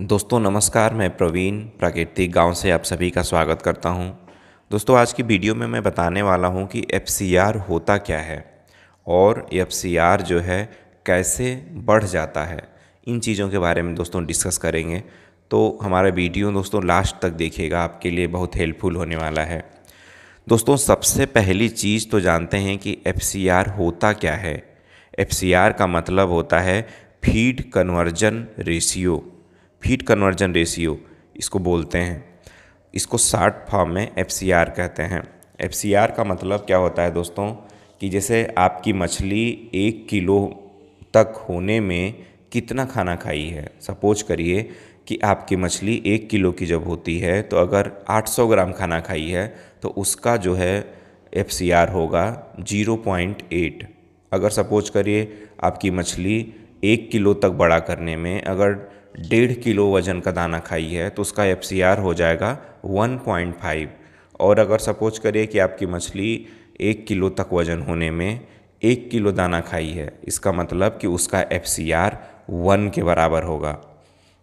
दोस्तों नमस्कार मैं प्रवीण प्राकृतिक गांव से आप सभी का स्वागत करता हूं। दोस्तों आज की वीडियो में मैं बताने वाला हूं कि एफ होता क्या है और एफ जो है कैसे बढ़ जाता है इन चीज़ों के बारे में दोस्तों डिस्कस करेंगे तो हमारा वीडियो दोस्तों लास्ट तक देखिएगा आपके लिए बहुत हेल्पफुल होने वाला है दोस्तों सबसे पहली चीज़ तो जानते हैं कि एफ होता क्या है एफ का मतलब होता है feed conversion ratio feet conversion ratio इसको बोलते हैं इसको शार्ट फॉर्म में एफ कहते हैं एफ का मतलब क्या होता है दोस्तों कि जैसे आपकी मछली एक किलो तक होने में कितना खाना खाई है सपोज करिए कि आपकी मछली एक किलो की जब होती है तो अगर 800 ग्राम खाना खाई है तो उसका जो है एफ होगा 0.8 अगर सपोज करिए आपकी मछली एक किलो तक बड़ा करने में अगर डेढ़ किलो वज़न का दाना खाई है तो उसका एफ हो जाएगा 1.5 और अगर सपोज करिए कि आपकी मछली एक किलो तक वज़न होने में एक किलो दाना खाई है इसका मतलब कि उसका एफ सी आर वन के बराबर होगा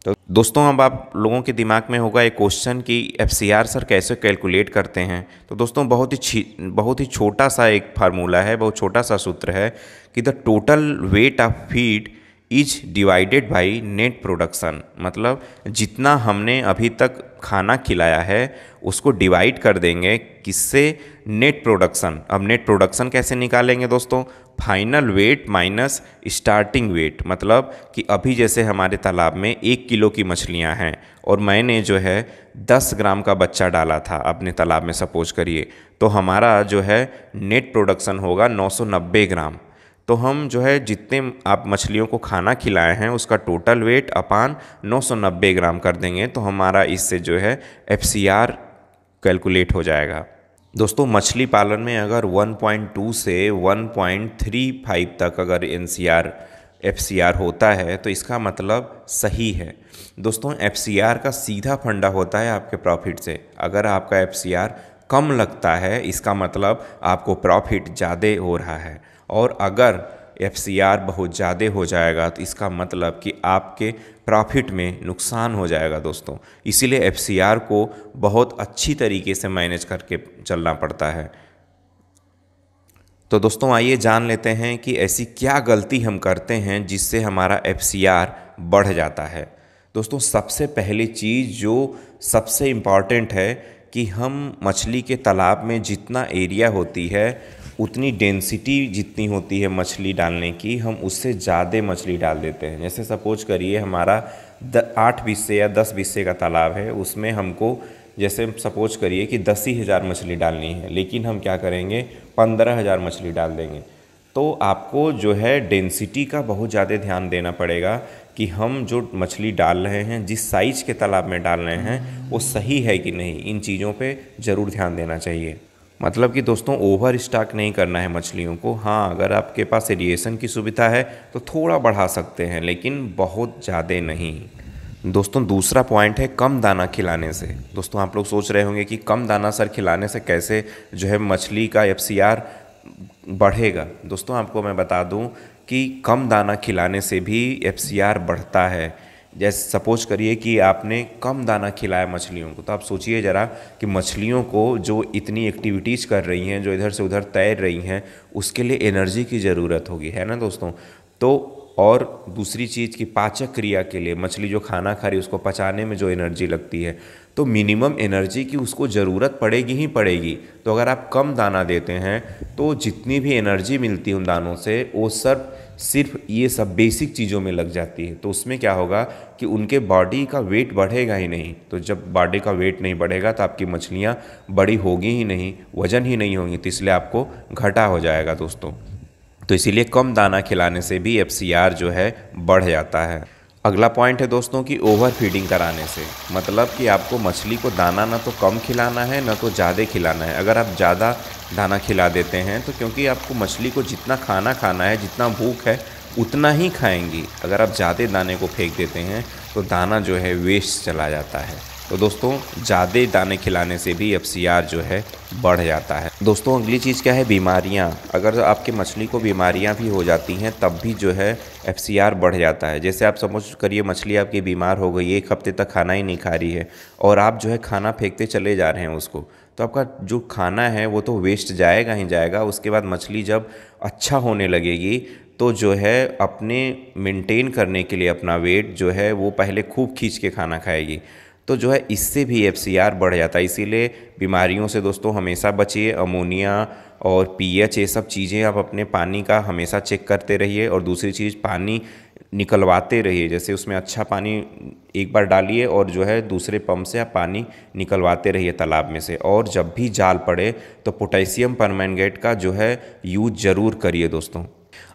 तो दोस्तों अब आप लोगों के दिमाग में होगा एक क्वेश्चन कि एफ सी आर सर कैसे कैलकुलेट करते हैं तो दोस्तों बहुत ही बहुत ही छोटा सा एक फार्मूला है बहुत छोटा सा सूत्र है कि the total weight of feed is divided by net production मतलब जितना हमने अभी तक खाना खिलाया है उसको डिवाइड कर देंगे किससे नेट प्रोडक्शन अब नेट प्रोडक्शन कैसे निकालेंगे दोस्तों final weight minus starting weight मतलब कि अभी जैसे हमारे तालाब में एक किलो की मछलियां हैं और मैंने जो है दस ग्राम का बच्चा डाला था अपने तालाब में सपोज करिए तो हमारा जो है नेट प्रोडक्शन होगा नौ ग्राम तो हम जो है जितने आप मछलियों को खाना खिलाए हैं उसका टोटल वेट अपान 990 ग्राम कर देंगे तो हमारा इससे जो है एफ कैलकुलेट हो जाएगा दोस्तों मछली पालन में अगर 1.2 से 1.35 तक अगर एन एफ होता है तो इसका मतलब सही है दोस्तों एफ का सीधा फंडा होता है आपके प्रॉफिट से अगर आपका एफ कम लगता है इसका मतलब आपको प्रॉफिट ज़्यादा हो रहा है और अगर एफ बहुत ज़्यादा हो जाएगा तो इसका मतलब कि आपके प्रॉफिट में नुकसान हो जाएगा दोस्तों इसीलिए एफ को बहुत अच्छी तरीके से मैनेज करके चलना पड़ता है तो दोस्तों आइए जान लेते हैं कि ऐसी क्या गलती हम करते हैं जिससे हमारा एफ बढ़ जाता है दोस्तों सबसे पहली चीज़ जो सबसे इम्पॉर्टेंट है कि हम मछली के तालाब में जितना एरिया होती है उतनी डेंसिटी जितनी होती है मछली डालने की हम उससे ज़्यादा मछली डाल देते हैं जैसे सपोज करिए हमारा द आठ बीसे या दस बीसे का तालाब है उसमें हमको जैसे सपोज करिए कि दस ही हज़ार मछली डालनी है लेकिन हम क्या करेंगे पंद्रह हज़ार मछली डाल देंगे तो आपको जो है डेंसिटी का बहुत ज़्यादा ध्यान देना पड़ेगा कि हम जो मछली डाल रहे हैं जिस साइज़ के तालाब में डाल रहे हैं वो सही है कि नहीं इन चीज़ों पे ज़रूर ध्यान देना चाहिए मतलब कि दोस्तों ओवर स्टॉक नहीं करना है मछलियों को हाँ अगर आपके पास एरिएशन की सुविधा है तो थोड़ा बढ़ा सकते हैं लेकिन बहुत ज़्यादा नहीं दोस्तों दूसरा पॉइंट है कम दाना खिलाने से दोस्तों आप लोग सोच रहे होंगे कि कम दाना सर खिलाने से कैसे जो है मछली का एफ बढ़ेगा दोस्तों आपको मैं बता दूं कि कम दाना खिलाने से भी एफ बढ़ता है जैसे सपोज करिए कि आपने कम दाना खिलाया मछलियों को तो आप सोचिए ज़रा कि मछलियों को जो इतनी एक्टिविटीज़ कर रही हैं जो इधर से उधर तैर रही हैं उसके लिए एनर्जी की ज़रूरत होगी है ना दोस्तों तो और दूसरी चीज़ की पाचक क्रिया के लिए मछली जो खाना खा रही है उसको पचाने में जो एनर्जी लगती है तो मिनिमम एनर्जी की उसको ज़रूरत पड़ेगी ही पड़ेगी तो अगर आप कम दाना देते हैं तो जितनी भी एनर्जी मिलती है उन दानों से वो सब सिर्फ ये सब बेसिक चीज़ों में लग जाती है तो उसमें क्या होगा कि उनके बॉडी का वेट बढ़ेगा ही नहीं तो जब बॉडी का वेट नहीं बढ़ेगा तो आपकी मछलियाँ बड़ी होगी ही नहीं वजन ही नहीं होगी तो इसलिए आपको घटा हो जाएगा दोस्तों तो इसीलिए कम दाना खिलाने से भी एफ जो है बढ़ जाता है अगला पॉइंट है दोस्तों कि ओवर फीडिंग कराने से मतलब कि आपको मछली को दाना ना तो कम खिलाना है ना तो ज़्यादा खिलाना है अगर आप ज़्यादा दाना खिला देते हैं तो क्योंकि आपको मछली को जितना खाना खाना है जितना भूख है उतना ही खाएंगी अगर आप ज़्यादा दाने को फेंक देते हैं तो दाना जो है वेस्ट चला जाता है तो दोस्तों ज़्यादा दाने खिलाने से भी एफ जो है बढ़ जाता है दोस्तों अगली चीज़ क्या है बीमारियाँ अगर आपके मछली को बीमारियाँ भी हो जाती हैं तब भी जो है एफ बढ़ जाता है जैसे आप समझ करिए मछली आपकी बीमार हो गई एक हफ्ते तक खाना ही नहीं खा रही है और आप जो है खाना फेंकते चले जा रहे हैं उसको तो आपका जो खाना है वो तो वेस्ट जाएगा ही जाएगा उसके बाद मछली जब अच्छा होने लगेगी तो जो है अपने मेंटेन करने के लिए अपना वेट जो है वो पहले खूब खींच के खाना खाएगी तो जो है इससे भी एफ बढ़ जाता है इसीलिए बीमारियों से दोस्तों हमेशा बचिए अमोनिया और पी ये सब चीज़ें आप अपने पानी का हमेशा चेक करते रहिए और दूसरी चीज़ पानी निकलवाते रहिए जैसे उसमें अच्छा पानी एक बार डालिए और जो है दूसरे पंप से आप पानी निकलवाते रहिए तालाब में से और जब भी जाल पड़े तो पोटेशियम परमैंगेट का जो है यूज ज़रूर करिए दोस्तों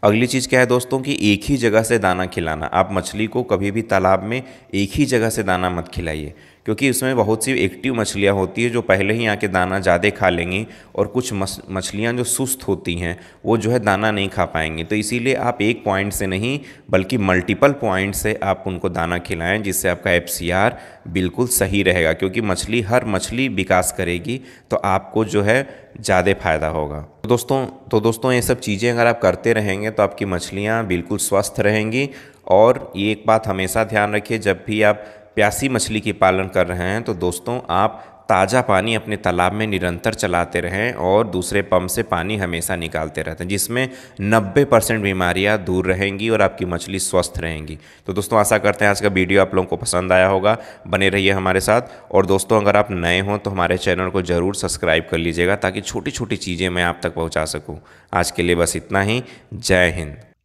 अगली चीज़ क्या है दोस्तों कि एक ही जगह से दाना खिलाना आप मछली को कभी भी तालाब में एक ही जगह से दाना मत खिलाइए क्योंकि इसमें बहुत सी एक्टिव मछलियाँ होती है जो पहले ही आके दाना ज़्यादा खा लेंगी और कुछ मछलियाँ जो सुस्त होती हैं वो जो है दाना नहीं खा पाएंगी तो इसीलिए आप एक पॉइंट से नहीं बल्कि मल्टीपल पॉइंट से आप उनको दाना खिलाएं जिससे आपका एफ बिल्कुल सही रहेगा क्योंकि मछली हर मछली विकास करेगी तो आपको जो है ज़्यादा फ़ायदा होगा तो दोस्तों तो दोस्तों ये सब चीज़ें अगर आप करते रहेंगे तो आपकी मछलियाँ बिल्कुल स्वस्थ रहेंगी और ये एक बात हमेशा ध्यान रखिए जब भी आप प्यासी मछली की पालन कर रहे हैं तो दोस्तों आप ताज़ा पानी अपने तालाब में निरंतर चलाते रहें और दूसरे पंप से पानी हमेशा निकालते रहते हैं जिसमें 90 परसेंट बीमारियाँ दूर रहेंगी और आपकी मछली स्वस्थ रहेंगी तो दोस्तों आशा करते हैं आज का वीडियो आप लोगों को पसंद आया होगा बने रहिए हमारे साथ और दोस्तों अगर आप नए हों तो हमारे चैनल को ज़रूर सब्सक्राइब कर लीजिएगा ताकि छोटी छोटी चीज़ें मैं आप तक पहुँचा सकूँ आज के लिए बस इतना ही जय हिंद